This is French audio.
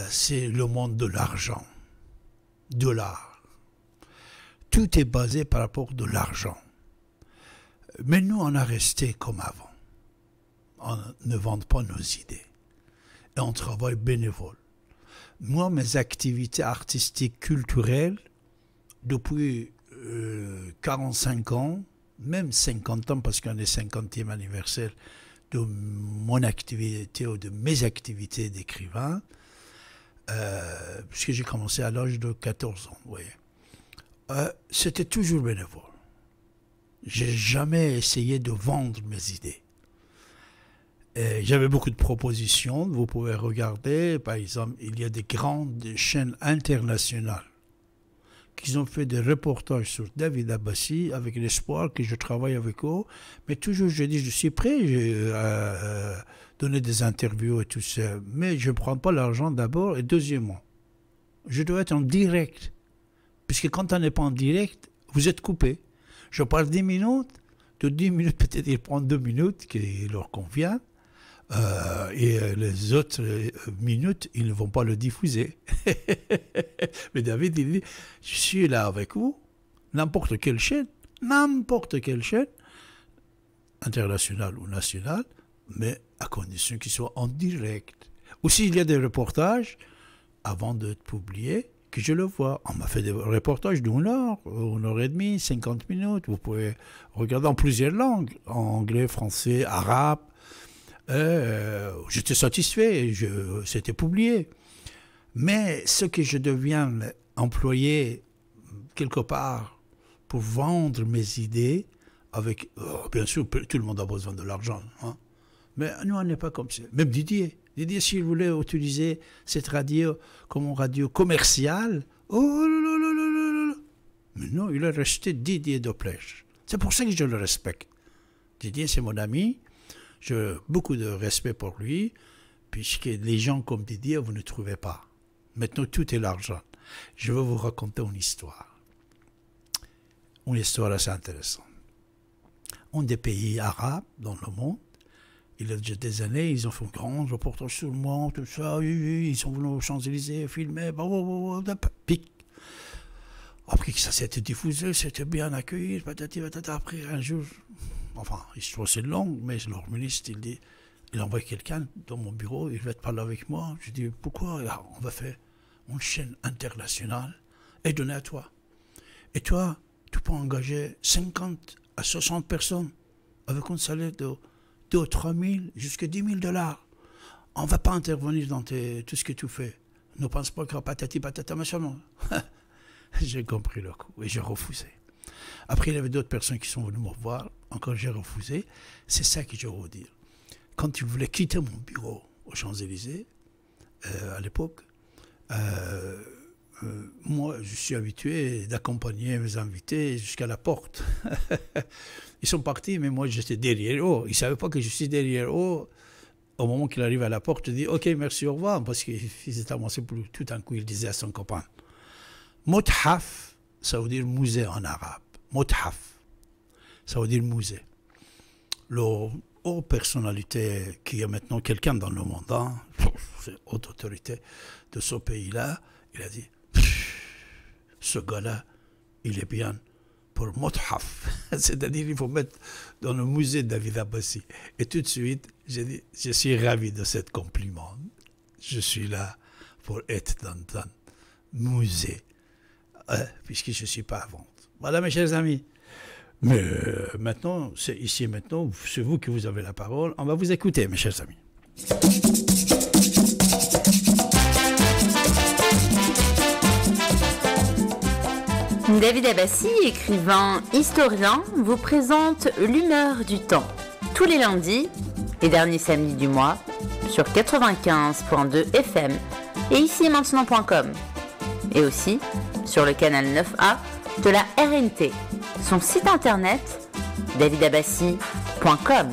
Ben, c'est le monde de l'argent, de l'art. Tout est basé par rapport de l'argent. Mais nous, on a resté comme avant. On ne vend pas nos idées. Et on travaille bénévole. Moi, mes activités artistiques, culturelles, depuis 45 euh, ans, même 50 ans, parce qu'on est 50e anniversaire de mon activité ou de mes activités d'écrivain, euh, puisque j'ai commencé à l'âge de 14 ans, vous voyez. Euh, c'était toujours bénévole. J'ai jamais essayé de vendre mes idées. J'avais beaucoup de propositions, vous pouvez regarder, par exemple, il y a des grandes chaînes internationales qu'ils ont fait des reportages sur David Abbassi avec l'espoir que je travaille avec eux. Mais toujours, je dis, je suis prêt à euh, euh, donner des interviews et tout ça. Mais je ne prends pas l'argent d'abord et deuxièmement, je dois être en direct. Puisque quand on n'est pas en direct, vous êtes coupé. Je parle dix minutes, de dix minutes peut-être ils prennent deux minutes qui leur convient. Euh, et euh, les autres euh, minutes, ils ne vont pas le diffuser. Mais David, il dit, je suis là avec vous, n'importe quelle chaîne, n'importe quelle chaîne, internationale ou nationale, mais à condition qu'il soit en direct. Ou s'il y a des reportages, avant de publier, que je le vois. On m'a fait des reportages d'une heure, une heure et demie, 50 minutes. Vous pouvez regarder en plusieurs langues, en anglais, français, arabe. Euh, j'étais satisfait, c'était publié. Mais ce que je deviens employé quelque part pour vendre mes idées, avec, oh, bien sûr, tout le monde a besoin de l'argent. Hein. Mais nous, on n'est pas comme ça. Même Didier. Didier, s'il voulait utiliser cette radio comme une radio commerciale, oh Mais non, il a resté Didier Doplèche. C'est pour ça que je le respecte. Didier, c'est mon ami. J'ai beaucoup de respect pour lui, puisque les gens comme Didier, vous ne trouvez pas. Maintenant, tout est l'argent. Je vais vous raconter une histoire. Une histoire assez intéressante. Un des pays arabes dans le monde, il y a déjà des années, ils ont fait une grande reportage sur le monde, tout ça, ils sont venus aux Champs-Élysées filmer, bah, bah, bah, bah, pic. Après que ça s'était diffusé, c'était bien accueilli, après un jour, enfin, histoire c'est longue, mais leur ministre, il dit, il envoie quelqu'un dans mon bureau, il va te parler avec moi. Je dis, pourquoi ah, On va faire une chaîne internationale et donner à toi. Et toi, tu peux engager 50 à 60 personnes avec un salaire de 2 ou 3 000 jusqu'à 10 000 dollars. On ne va pas intervenir dans tout ce que tu fais. Ne pense pas que patati patata machin. j'ai compris le coup et j'ai refusé. Après, il y avait d'autres personnes qui sont venues me voir encore j'ai refusé. C'est ça que je veux dire. Quand il voulait quitter mon bureau aux Champs-Élysées, euh, à l'époque, euh, euh, moi, je suis habitué d'accompagner mes invités jusqu'à la porte. ils sont partis, mais moi, j'étais derrière eux. Ils ne savaient pas que je suis derrière eux. Au moment qu'il arrive à la porte, je dis OK, merci, au revoir, parce qu'ils étaient avancés plus. Tout d'un coup, il disait à son copain Mothaf, ça veut dire musée en arabe. Mothaf ça veut dire musée. Le haut personnalité qui est maintenant quelqu'un dans le monde, hein, haute autorité de ce pays-là, il a dit ce gars-là, il est bien pour Mothaf. C'est-à-dire, il faut mettre dans le musée David Abassi. Et tout de suite, j'ai dit je suis ravi de cette compliment. Je suis là pour être dans un musée, hein, puisque je ne suis pas à vente. Voilà, mes chers amis. Mais euh, maintenant, c'est ici et maintenant, c'est vous qui vous avez la parole. On va vous écouter, mes chers amis. David Abassi, écrivain, historien, vous présente L'humeur du temps tous les lundis et derniers samedis du mois sur 95.2 FM et ici et maintenant.com et aussi sur le canal 9A de la RNT son site internet davidabassi.com.